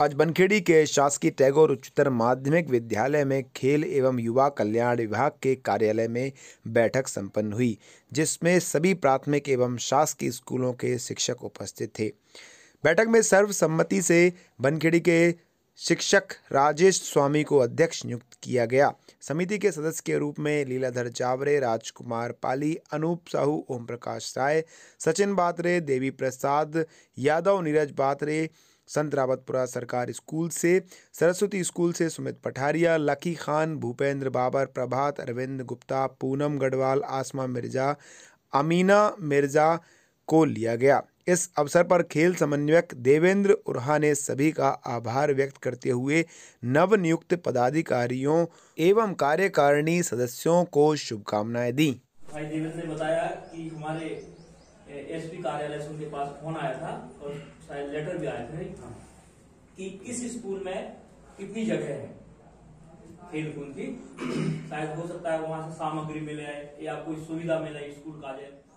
आज बनखेड़ी के शासकीय टैगोर उच्चतर माध्यमिक विद्यालय में खेल एवं युवा कल्याण विभाग के कार्यालय में बैठक संपन्न हुई जिसमें सभी प्राथमिक एवं शासकीय स्कूलों के शिक्षक उपस्थित थे बैठक में सर्वसम्मति से बनखेड़ी के शिक्षक राजेश स्वामी को अध्यक्ष नियुक्त किया गया समिति के सदस्य के रूप में लीलाधर जावरे राजकुमार पाली अनूप साहू ओम प्रकाश राय सचिन बात्रे देवी प्रसाद यादव नीरज बात्रे संत रावतपुरा सरकार स्कूल से सरस्वती स्कूल से सुमित पठारिया लकी खान भूपेंद्र बाबर प्रभात अरविंद गुप्ता पूनम गढ़वाल आसमा मिर्जा अमीना मिर्जा को लिया गया इस अवसर पर खेल समन्वयक देवेंद्र उरहा ने सभी का आभार व्यक्त करते हुए नव नियुक्त पदाधिकारियों एवं कार्यकारिणी सदस्यों को शुभकामनाएं दी भाई देवेंद्र ने बताया कि हमारे एसपी कार्यालय से उनके पास फोन आया था और शायद लेटर भी आए थे हाँ। कि किस स्कूल में कितनी जगह है खेल कूद की शायद हो सकता है वहां से सामग्री मिले या कोई सुविधा मिले स्कूल का